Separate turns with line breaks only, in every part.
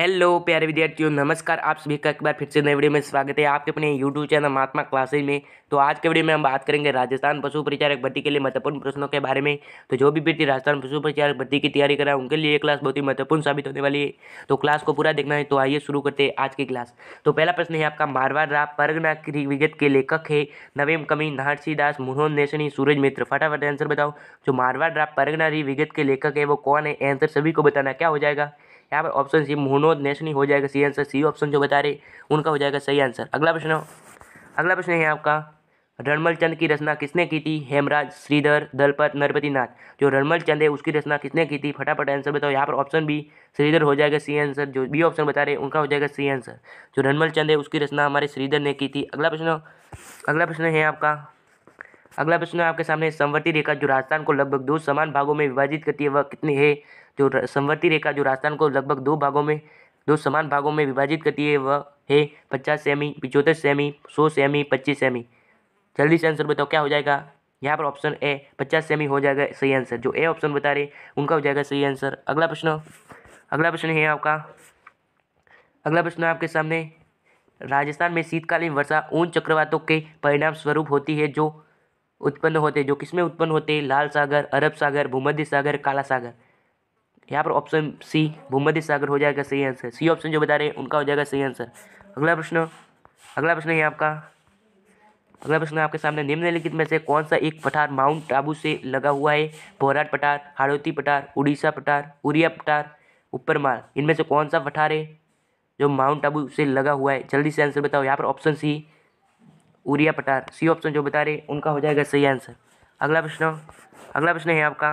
hello प्यारे विद्यार्थियों नमस्कार आप सभी का एक बार फिर से नए वीडियो में स्वागत है आपके अपने यूट्यूब चैनल महात्मा क्लासेज में तो आज के वीडियो में हम बात करेंगे राजस्थान पशु परिचारक भर्ती के लिए महत्वपूर्ण प्रश्नों के बारे में तो जो भी व्यक्ति राजस्थान पशु परिचारक भर्ती की तैयारी कर रहा है उनके लिए क्लास बहुत ही महत्वपूर्ण साबित होने वाली है तो क्लास को पूरा देखना है तो आइए शुरू करते हैं आज की क्लास तो पहला प्रश्न है आपका मारवाड़ राव परगना विगत के लेखक है नवीम कमी नहरसी दास मोहन नेशनी सूरज मित्र फटाफट आंसर बताओ जो मारवाड़ राव परगना विगत के लेखक है वो कौन है आंसर सभी को बताना क्या हो जाएगा यहाँ पर ऑप्शन सी मोहनोद नेशनी हो जाएगा सी आंसर सी ऑप्शन जो बता रहे उनका हो जाएगा सही आंसर अगला प्रश्न अगला प्रश्न है आपका रणमल चंद की रचना किसने की थी हेमराज श्रीधर दलपत नरपति नाथ जो रणमल चंद है उसकी रचना किसने की थी फटाफट आंसर बताओ यहाँ पर ऑप्शन बी श्रीधर हो जाएगा सी आंसर जो बी ऑप्शन बता रहे उनका हो जाएगा सी आंसर जो रणमल चंद है उसकी रचना हमारे श्रीधर ने की थी अगला प्रश्न अगला प्रश्न है आपका अगला प्रश्न है आपके सामने संवर्ती रेखा जो राजस्थान को लगभग दो समान भागों में विभाजित करती है वह कितनी है जो संवर्ती रेखा जो राजस्थान को लगभग दो भागों में दो समान भागों में विभाजित करती है वह है पचास सेमी पिचोत्तर सेमी सौ सेमी पच्चीस सेमी जल्दी से आंसर बताओ क्या हो जाएगा यहाँ पर ऑप्शन ए पचास सेमी हो जाएगा सही आंसर जो ए ऑप्शन बता रहे उनका हो जाएगा सही आंसर अगला प्रश्न अगला प्रश्न है आपका अगला प्रश्न आपके सामने राजस्थान में शीतकालीन वर्षा उन चक्रवातों के परिणाम स्वरूप होती है जो उत्पन्न होते हैं जो किसमें उत्पन्न होते हैं लाल सागर अरब सागर भूमध्य सागर काला सागर यहाँ पर ऑप्शन सी भूमध्य सागर हो जाएगा सही आंसर सी ऑप्शन जो बता रहे हैं उनका हो जाएगा सही आंसर अगला प्रश्न अगला प्रश्न है आपका अगला प्रश्न आपके सामने निम्नलिखित में से कौन सा एक पठार माउंट आबू से लगा हुआ है भोराट पठार हाड़ोती पठार उड़ीसा पठार उरिया पठार उपरमाल इनमें से कौन सा पठार है जो माउंट आबू से लगा हुआ है जल्दी से आंसर बताओ यहाँ पर ऑप्शन सी उरिया पटार सी ऑप्शन जो बता रहे उनका हो जाएगा सही आंसर अगला प्रश्न अगला प्रश्न है आपका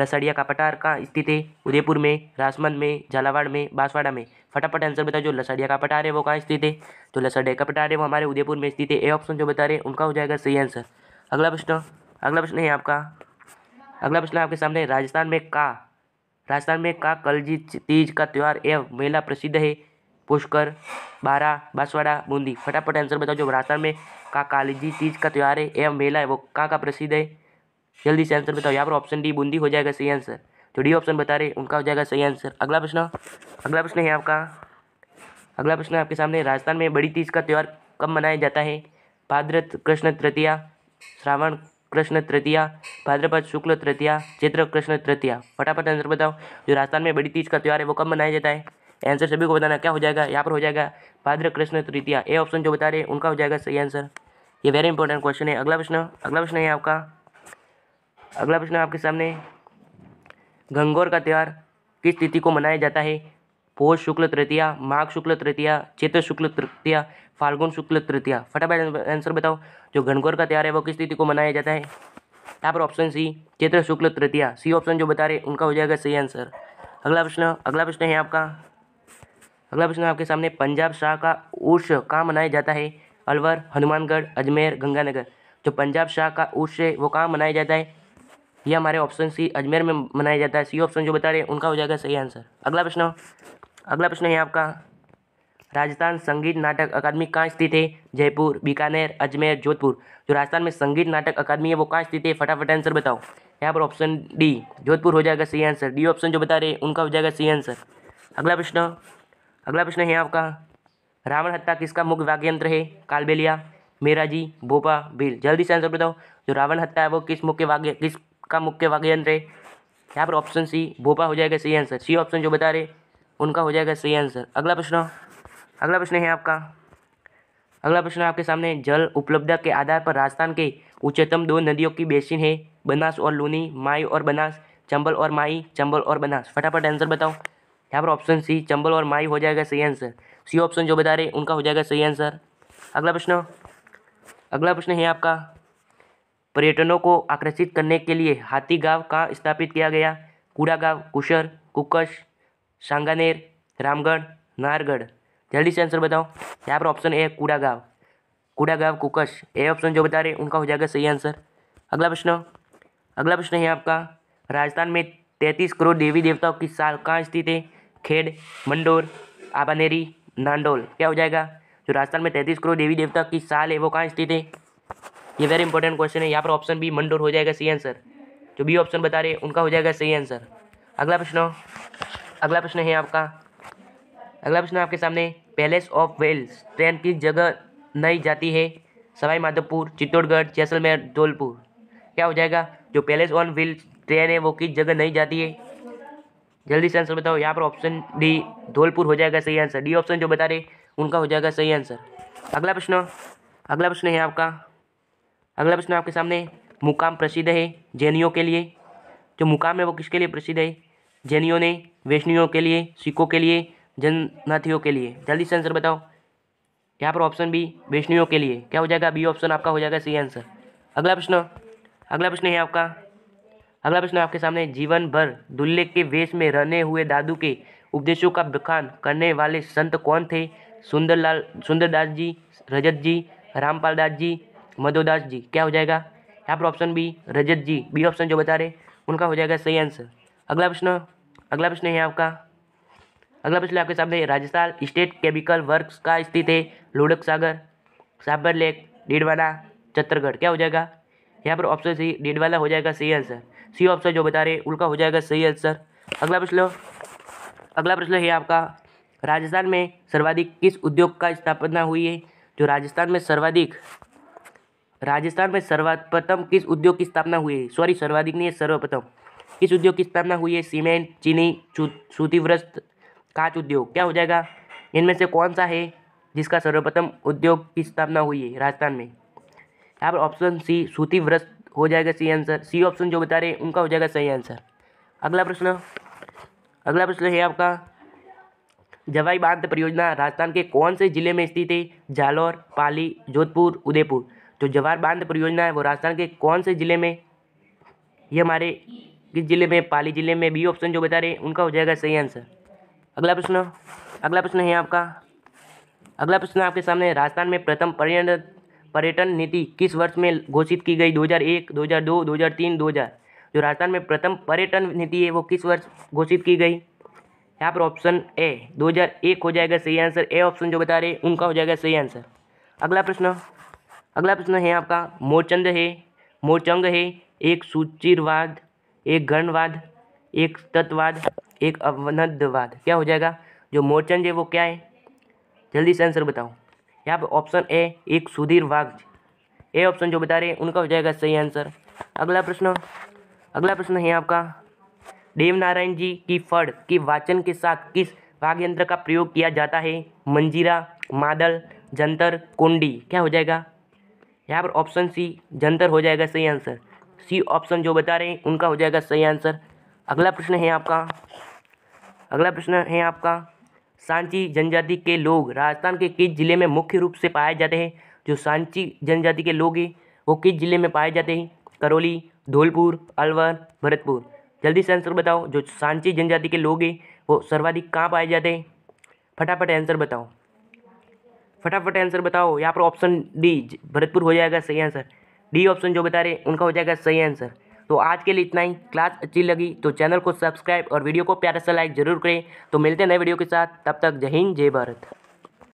लसड़िया का पटार का स्थित है उदयपुर में राजमंद में झालावाड़ में बांसवाड़ा में फटाफट आंसर बताओ जो लसड़िया का पटार है वो कहाँ स्थित है तो लसड़िया का पटार है वो हमारे उदयपुर में स्थित है ए ऑप्शन जो बता रहे उनका हो जाएगा सही आंसर अगला प्रश्न अगला प्रश्न है आपका अगला प्रश्न आपके सामने राजस्थान में का राजस्थान में का कलजी तीज का त्यौहार एवं मेला प्रसिद्ध है पुष्कर बारा बांसवाड़ा बूंदी फटाफट आंसर बताओ जो राजस्थान में का कालीजी तीज का त्यौहार है एवं मेला है वो कहाँ का प्रसिद्ध है जल्दी से आंसर बताओ यहाँ पर ऑप्शन डी बूंदी हो जाएगा सही आंसर जो डी ऑप्शन बता रहे उनका हो जाएगा सही आंसर अगला प्रश्न अगला प्रश्न है आपका अगला प्रश्न आपके सामने राजस्थान में बड़ी तीज का त्यौहार कब मनाया जाता है भाद्र कृष्ण तृतीया श्रावण कृष्ण तृतीया भाद्रपद शुक्ल तृतीया चित्र कृष्ण तृतीया फटाफट आंसर बताओ जो राजस्थान में बड़ी तीज का त्यौहार है वो कब मनाया जाता है आंसर सभी को बताना क्या हो जाएगा यहाँ पर हो जाएगा भाद्र कृष्ण तृतीया ए ऑप्शन जो बता रहे हैं उनका हो जाएगा सही आंसर ये वेरी इंपॉर्टेंट क्वेश्चन है अगला प्रश्न अगला प्रश्न है आपका अगला प्रश्न आपके सामने गंगौर का त्यौहार किस तिथि को मनाया जाता है पोष शुक्ल तृतीया माघ शुक्ल तृतीया चित्र शुक्ल तृतीया फाल्गुन शुक्ल तृतीया फटाफट आंसर बताओ जो घनघोर का त्यौहार है वो किस तिथि को मनाया जाता है यहाँ पर ऑप्शन सी चैत्र शुक्ल तृतीया सी ऑप्शन जो बता रहे उनका हो जाएगा सही आंसर अगला प्रश्न अगला प्रश्न है आपका अगला प्रश्न आपके सामने पंजाब शाह का उर्स कहाँ मनाया जाता है अलवर हनुमानगढ़ अजमेर गंगानगर जो तो पंजाब शाह का उर्स है वो कहाँ मनाया जाता है ये हमारे ऑप्शन सी अजमेर में मनाया जाता है सी ऑप्शन जो बता रहे हैं उनका हो जाएगा सही आंसर अगला प्रश्न अगला प्रश्न है आपका राजस्थान संगीत नाटक अकादमी कहाँ स्थित है जयपुर बीकानेर अजमेर जोधपुर जो राजस्थान में संगीत नाटक अकादमी है वो कहाँ स्थित है फटाफट आंसर बताओ यहाँ पर ऑप्शन डी जोधपुर हो जाएगा सही आंसर डी ऑप्शन जो बता रहे हैं उनका हो जाएगा सही आंसर अगला प्रश्न अगला प्रश्न है आपका रावण हत्या किसका मुख्य वाग्यंत्र है कालबेलिया मेराजी भोपा भील जल्दी से आंसर बताओ जो रावण हत्या है वो किस मुख्य वाग्य किस का मुख्य वाग्यंत्र है यहाँ पर ऑप्शन सी भोपा हो जाएगा सही आंसर सी ऑप्शन जो बता रहे उनका हो जाएगा सही आंसर अगला प्रश्न अगला प्रश्न है आपका अगला प्रश्न आपके सामने जल उपलब्धता के आधार पर राजस्थान के उच्चतम दो नदियों की बेसिन है बनास और लूनी माई और बनास चंबल और माई चंबल और बनास फटाफट आंसर बताओ यहाँ पर ऑप्शन सी चंबल और माई हो जाएगा सही आंसर सी ऑप्शन जो बता रहे उनका हो जाएगा सही आंसर अगला प्रश्न अगला प्रश्न है आपका पर्यटनों को आकर्षित करने के लिए हाथी गांव कहाँ स्थापित किया गया कूड़ा गांव कुशर कुकश सांगानेर रामगढ़ नारगढ़ जल्दी से आंसर बताओ यहाँ पर ऑप्शन ए कूड़ा गांव कूड़ा गांव कुकश ए ऑप्शन जो बता रहे उनका हो जाएगा सही आंसर अगला प्रश्न अगला प्रश्न है आपका राजस्थान में तैंतीस करोड़ देवी देवताओं की साल कहाँ स्थित है खेड मंडोर आबानेरी नांडोल क्या हो जाएगा जो राजस्थान में तैंतीस करोड़ देवी देवता की साल है वो कहाँ स्थित है ये वेरी इंपॉर्टेंट क्वेश्चन है यहाँ पर ऑप्शन बी मंडोर हो जाएगा सही आंसर जो बी ऑप्शन बता रहे उनका हो जाएगा सही आंसर अगला प्रश्न अगला प्रश्न है आपका अगला प्रश्न आपके सामने पैलेस ऑफ वेल्स ट्रेन किस जगह नहीं जाती है सवाई माधोपुर चित्तौड़गढ़ जैसलमेर धौलपुर क्या हो जाएगा जो पैलेस ऑन व्हील्स ट्रेन है वो किस जगह नहीं जाती है जल्दी से आंसर बताओ यहाँ पर ऑप्शन डी धौलपुर हो जाएगा सही आंसर डी ऑप्शन जो बता रहे उनका हो जाएगा सही आंसर अगला प्रश्न अगला प्रश्न है आपका अगला प्रश्न आपके सामने मुकाम प्रसिद्ध है जैनियों के लिए जो मुकाम है वो किसके लिए प्रसिद्ध है जैनियों ने वैष्णवियों के लिए सिखों के लिए जननाथियों के लिए जल्दी से आंसर बताओ यहाँ पर ऑप्शन बी वैष्णियों के लिए क्या हो जाएगा बी ऑप्शन आपका हो जाएगा सही आंसर अगला प्रश्न अगला प्रश्न है आपका अगला प्रश्न आपके सामने जीवन भर दुल्हे के वेश में रहने हुए दादू के उपदेशों का बखान करने वाले संत कौन थे सुंदरलाल सुंदरदास जी रजत जी रामपाल दास जी मधोदास जी क्या हो जाएगा यहाँ पर option B Rajat ji B option जो बता रहे उनका हो जाएगा सही आंसर अगला प्रश्न अगला प्रश्न है आपका अगला प्रश्न आपके सामने राजस्थान स्टेट केमिकल वर्क्स का स्थित है लोडक सागर साबर लेक डीडवाना छत्तरगढ़ क्या हो जाएगा यहाँ पर ऑप्शन सी डेड वाला हो जाएगा सही आंसर सी ऑप्शन जो बता रहे उनका हो जाएगा सही आंसर अगला प्रश्न अगला प्रश्न है आपका राजस्थान में सर्वाधिक किस उद्योग का स्थापना हुई है जो राजस्थान में सर्वाधिक राजस्थान में सर्वप्रथम किस उद्योग की स्थापना हुई है सॉरी सर्वाधिक नहीं है सर्वप्रथम किस उद्योग की स्थापना हुई है सीमेंट चीनी व्रस्त कांच उद्योग क्या हो जाएगा इनमें से कौन सा है जिसका सर्वप्रथम उद्योग की स्थापना हुई है राजस्थान में यहाँ पर ऑप्शन सी सूती व्रत हो जाएगा सही आंसर सी ऑप्शन जो बता रहे हैं उनका हो जाएगा सही आंसर अगला प्रश्न अगला प्रश्न है आपका जवाई बांध परियोजना राजस्थान के कौन से जिले में स्थित है जालौर पाली जोधपुर उदयपुर जो तो जवाहर बांध परियोजना है वो राजस्थान के कौन से जिले में ये हमारे किस जिले में पाली जिले में बी ऑप्शन जो बता रहे हैं उनका हो जाएगा सही आंसर अगला प्रश्न अगला प्रश्न है आपका अगला प्रश्न आपके सामने राजस्थान में प्रथम पर्यटन पर्यटन नीति किस वर्ष में घोषित की गई 2001, 2002, 2003, 2000 जो राजस्थान में प्रथम पर्यटन नीति है वो किस वर्ष घोषित की गई यहाँ पर ऑप्शन ए 2001 हो जाएगा सही आंसर ए ऑप्शन जो बता रहे उनका हो जाएगा सही आंसर अगला प्रश्न अगला प्रश्न है आपका मोरचंद है मोरचंग है एक सूचीवाद एक गणवाद एक तत्ववाद एक अवनदवाद क्या हो जाएगा जो मोरचंद है वो क्या है जल्दी से आंसर बताओ यहाँ पे ऑप्शन ए एक सुधीर वाघ ए ऑप्शन जो बता रहे हैं उनका हो जाएगा सही आंसर अगला प्रश्न अगला प्रश्न है आपका देव नारायण जी की फड़ की वाचन के साथ किस वाघ यंत्र का प्रयोग किया जाता है मंजीरा मादल जंतर कुंडी क्या हो जाएगा यहाँ पर ऑप्शन सी जंतर हो जाएगा सही आंसर सी ऑप्शन जो बता रहे हैं उनका हो जाएगा सही आंसर अगला प्रश्न है आपका अगला प्रश्न है आपका सांची जनजाति के लोग राजस्थान के किस जिले में मुख्य रूप से पाए जाते हैं जो सांची जनजाति के लोग हैं वो किस जिले में पाए जाते हैं करौली धौलपुर अलवर भरतपुर जल्दी से आंसर बताओ जो सांची जनजाति के लोग हैं वो सर्वाधिक कहाँ पाए जाते हैं फटाफट आंसर बताओ फटाफट आंसर बताओ यहाँ पर ऑप्शन डी भरतपुर हो जाएगा सही आंसर डी ऑप्शन जो बता रहे उनका हो जाएगा सही आंसर तो आज के लिए इतना ही क्लास अच्छी लगी तो चैनल को सब्सक्राइब और वीडियो को प्यारा सा लाइक जरूर करें तो मिलते हैं नए वीडियो के साथ तब तक जय हिंद जय भारत